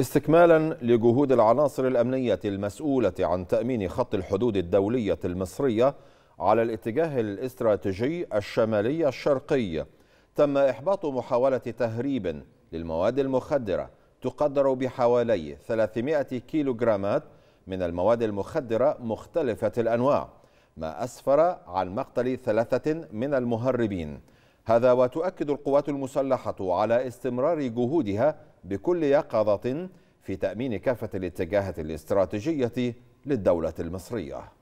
استكمالا لجهود العناصر الأمنية المسؤولة عن تأمين خط الحدود الدولية المصرية على الاتجاه الاستراتيجي الشمالي الشرقي تم إحباط محاولة تهريب للمواد المخدرة تقدر بحوالي 300 كيلوغرامات من المواد المخدرة مختلفة الأنواع ما أسفر عن مقتل ثلاثة من المهربين هذا وتؤكد القوات المسلحة على استمرار جهودها بكل يقظة في تأمين كافة الاتجاهات الاستراتيجية للدولة المصرية